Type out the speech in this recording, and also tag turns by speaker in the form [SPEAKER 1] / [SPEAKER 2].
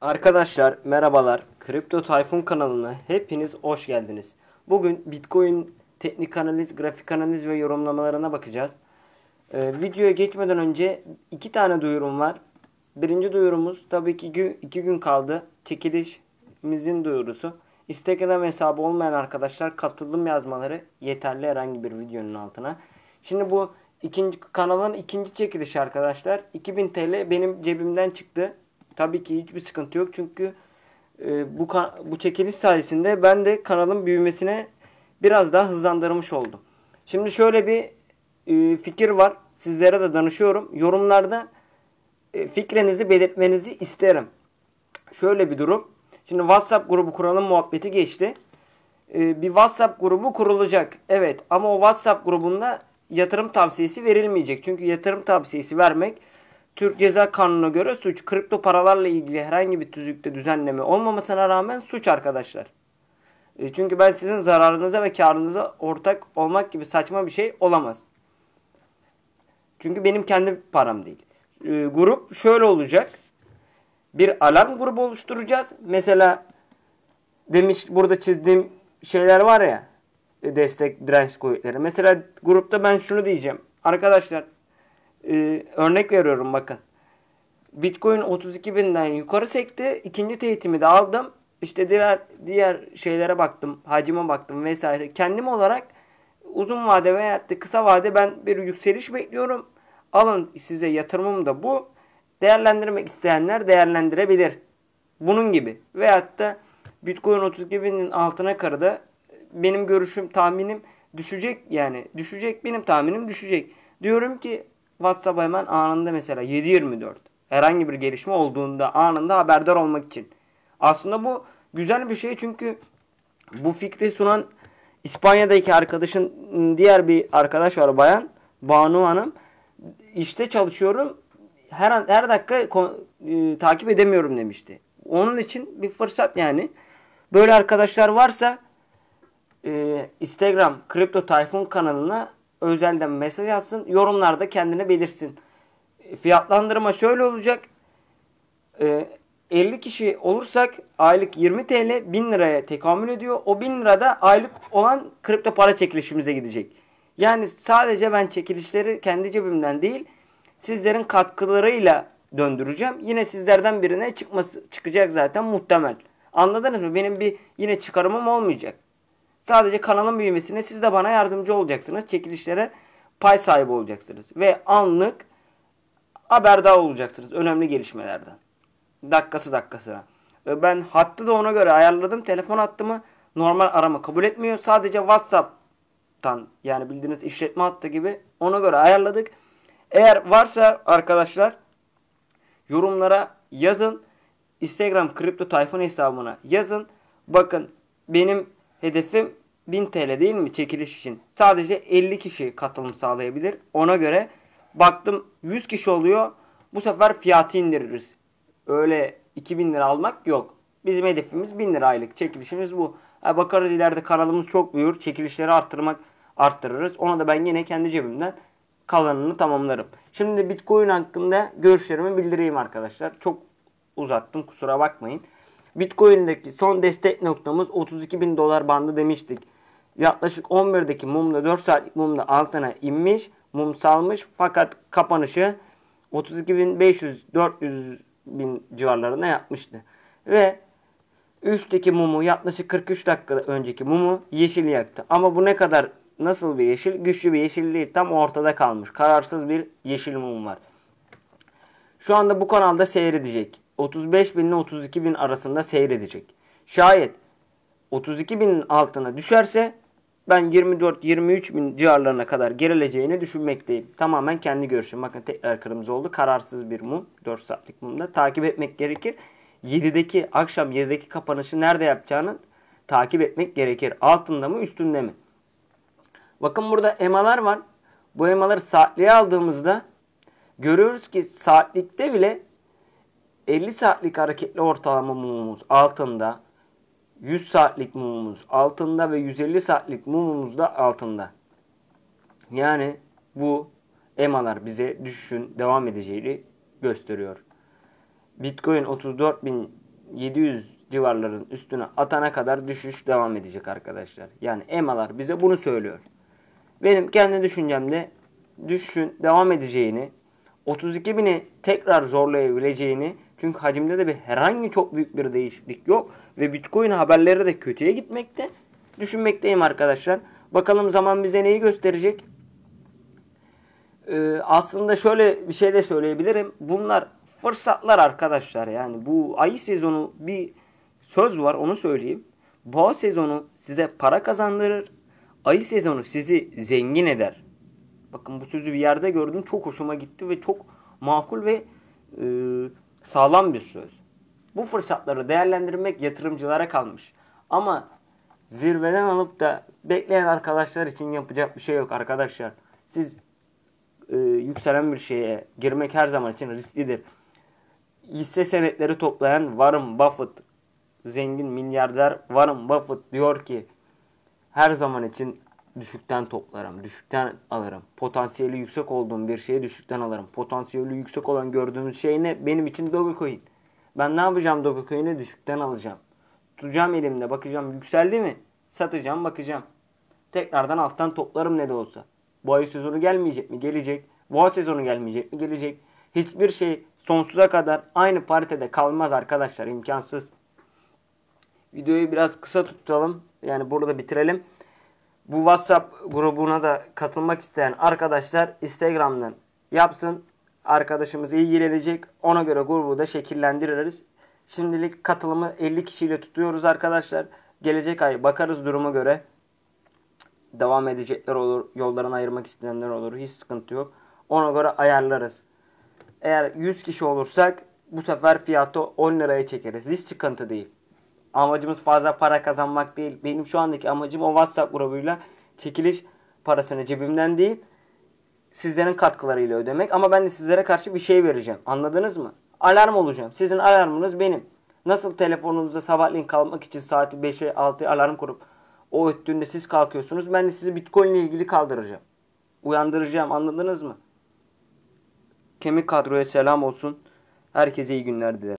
[SPEAKER 1] Arkadaşlar merhabalar. Kripto Tayfun kanalına hepiniz hoş geldiniz. Bugün Bitcoin teknik analiz, grafik analiz ve yorumlamalarına bakacağız. Ee, videoya geçmeden önce iki tane duyurum var. Birinci duyurumuz tabii ki gün, iki gün kaldı. Çekilişimizin duyurusu. Instagram hesabı olmayan arkadaşlar katılım yazmaları yeterli herhangi bir videonun altına. Şimdi bu ikinci kanalın ikinci çekilişi arkadaşlar. 2000 TL benim cebimden çıktı. Tabii ki hiçbir sıkıntı yok çünkü e, bu bu çekiliş sayesinde ben de kanalın büyümesine biraz daha hızlandırmış oldum. Şimdi şöyle bir e, fikir var. Sizlere de danışıyorum. Yorumlarda e, fikrinizi belirtmenizi isterim. Şöyle bir durum. Şimdi WhatsApp grubu kuralım muhabbeti geçti. E, bir WhatsApp grubu kurulacak. Evet ama o WhatsApp grubunda yatırım tavsiyesi verilmeyecek. Çünkü yatırım tavsiyesi vermek Türk Ceza Kanunu'na göre suç kripto paralarla ilgili herhangi bir tüzükte düzenleme olmamasına rağmen suç arkadaşlar. E, çünkü ben sizin zararınıza ve karınıza ortak olmak gibi saçma bir şey olamaz. Çünkü benim kendi param değil. E, grup şöyle olacak. Bir alarm grubu oluşturacağız. Mesela demiş burada çizdiğim şeyler var ya e, destek direnç kuvvetleri. Mesela grupta ben şunu diyeceğim. Arkadaşlar e, örnek veriyorum bakın. Bitcoin 32 binden yukarı sekti. İkinci teyitimi de aldım. İşte diğer diğer şeylere baktım, hacime baktım vesaire. Kendim olarak uzun vade veya kısa vade ben bir yükseliş bekliyorum. Alın size yatırımım da bu. Değerlendirmek isteyenler değerlendirebilir. Bunun gibi. Veyahut da Bitcoin 32 binin altına karıda benim görüşüm, tahminim düşecek yani. Düşecek benim tahminim düşecek. Diyorum ki WhatsApp hemen anında mesela 7.24 herhangi bir gelişme olduğunda anında haberdar olmak için. Aslında bu güzel bir şey çünkü bu fikri sunan İspanya'daki arkadaşın ıı, diğer bir arkadaş var bayan Banu Hanım. İşte çalışıyorum her an, her dakika e, takip edemiyorum demişti. Onun için bir fırsat yani. Böyle arkadaşlar varsa e, Instagram Kripto Tayfun kanalına özelden mesaj atsın. Yorumlarda kendine belirsin. Fiyatlandırma şöyle olacak. 50 ee, kişi olursak aylık 20 TL 1000 liraya tekamül ediyor. O 1000 lirada aylık olan kripto para çekilişimize gidecek. Yani sadece ben çekilişleri kendi cebimden değil sizlerin katkılarıyla döndüreceğim. Yine sizlerden birine çıkması çıkacak zaten muhtemel. Anladınız mı? Benim bir yine çıkarımım olmayacak. Sadece kanalın büyümesine siz de bana yardımcı olacaksınız. Çekilişlere pay sahibi olacaksınız. Ve anlık haberdar olacaksınız önemli gelişmelerden. Dakikası dakikasına. Ee, ben hattı da ona göre ayarladım. Telefon hattımı normal arama kabul etmiyor. Sadece WhatsApp'tan yani bildiğiniz işletme hattı gibi ona göre ayarladık. Eğer varsa arkadaşlar yorumlara yazın. Instagram Kripto Tayfun hesabına yazın. Bakın benim hedefim 1000 TL değil mi çekiliş için? Sadece 50 kişi katılım sağlayabilir. Ona göre baktım 100 kişi oluyor. Bu sefer fiyatı indiririz. Öyle 2000 lira almak yok. Bizim hedefimiz 1000 lira aylık çekilişimiz bu. bakarız ileride kanalımız çok büyür. Çekilişleri arttırmak arttırırız. Ona da ben yine kendi cebimden kalanını tamamlarım. Şimdi Bitcoin hakkında görüşlerimi bildireyim arkadaşlar. Çok uzattım kusura bakmayın. Bitcoin'deki son destek noktamız 32 bin dolar bandı demiştik. Yaklaşık 11'deki mumda 4 saatlik mumda altına inmiş. Mum salmış fakat kapanışı 32.500-400 bin civarlarına yapmıştı. Ve 3'teki mumu yaklaşık 43 dakika önceki mumu yeşil yaktı. Ama bu ne kadar nasıl bir yeşil? Güçlü bir yeşil değil. Tam ortada kalmış. Kararsız bir yeşil mum var. Şu anda bu kanalda seyredecek. 35 bin ile 32 bin arasında seyredecek. Şayet 32 binin altına düşerse ben 24-23 bin civarlarına kadar gerileceğini düşünmekteyim. Tamamen kendi görüşüm. Bakın tekrar kırmızı oldu. Kararsız bir mum. 4 saatlik mumda. Takip etmek gerekir. 7'deki akşam 7'deki kapanışı nerede yapacağını takip etmek gerekir. Altında mı üstünde mi? Bakın burada emalar var. Bu emaları saatliğe aldığımızda görüyoruz ki saatlikte bile 50 saatlik hareketli ortalama mumumuz altında, 100 saatlik mumumuz altında ve 150 saatlik mumumuz da altında. Yani bu EMA'lar bize düşüşün devam edeceğini gösteriyor. Bitcoin 34.700 civarların üstüne atana kadar düşüş devam edecek arkadaşlar. Yani EMA'lar bize bunu söylüyor. Benim kendi düşüncemde düşüşün devam edeceğini, 32.000'i tekrar zorlayabileceğini çünkü hacimde de bir herhangi çok büyük bir değişiklik yok. Ve Bitcoin haberleri de kötüye gitmekte. Düşünmekteyim arkadaşlar. Bakalım zaman bize neyi gösterecek? Ee, aslında şöyle bir şey de söyleyebilirim. Bunlar fırsatlar arkadaşlar. Yani bu ay sezonu bir söz var onu söyleyeyim. Boğa sezonu size para kazandırır. Ayı sezonu sizi zengin eder. Bakın bu sözü bir yerde gördüm. Çok hoşuma gitti ve çok makul ve e, Sağlam bir söz. Bu fırsatları değerlendirmek yatırımcılara kalmış. Ama zirveden alıp da bekleyen arkadaşlar için yapacak bir şey yok arkadaşlar. Siz e, yükselen bir şeye girmek her zaman için risklidir. Hisse senetleri toplayan Warren Buffett, zengin milyarder Warren Buffett diyor ki her zaman için düşükten toplarım, düşükten alırım. Potansiyeli yüksek olduğum bir şeyi düşükten alırım. Potansiyeli yüksek olan gördüğünüz şey ne? Benim için Dogecoin. Ben ne yapacağım Dogecoin'i? Düşükten alacağım. Tutacağım elimde, bakacağım yükseldi mi? Satacağım, bakacağım. Tekrardan alttan toplarım ne de olsa. Bu ay sezonu gelmeyecek mi? Gelecek. Bu ay sezonu gelmeyecek mi? Gelecek. Hiçbir şey sonsuza kadar aynı paritede kalmaz arkadaşlar. imkansız. Videoyu biraz kısa tutalım. Yani burada bitirelim. Bu WhatsApp grubuna da katılmak isteyen arkadaşlar Instagram'dan yapsın. Arkadaşımız ilgilenecek. Ona göre grubu da şekillendiririz. Şimdilik katılımı 50 kişiyle tutuyoruz arkadaşlar. Gelecek ay bakarız duruma göre. Devam edecekler olur. Yollarını ayırmak isteyenler olur. Hiç sıkıntı yok. Ona göre ayarlarız. Eğer 100 kişi olursak bu sefer fiyatı 10 liraya çekeriz. Hiç sıkıntı değil amacımız fazla para kazanmak değil. Benim şu andaki amacım o WhatsApp grubuyla çekiliş parasını cebimden değil sizlerin katkılarıyla ödemek. Ama ben de sizlere karşı bir şey vereceğim. Anladınız mı? Alarm olacağım. Sizin alarmınız benim. Nasıl telefonunuzda sabahleyin kalmak için saati 5'e 6'ya alarm kurup o öttüğünde siz kalkıyorsunuz. Ben de sizi bitcoin ile ilgili kaldıracağım. Uyandıracağım anladınız mı? Kemik kadroya selam olsun. Herkese iyi günler dilerim.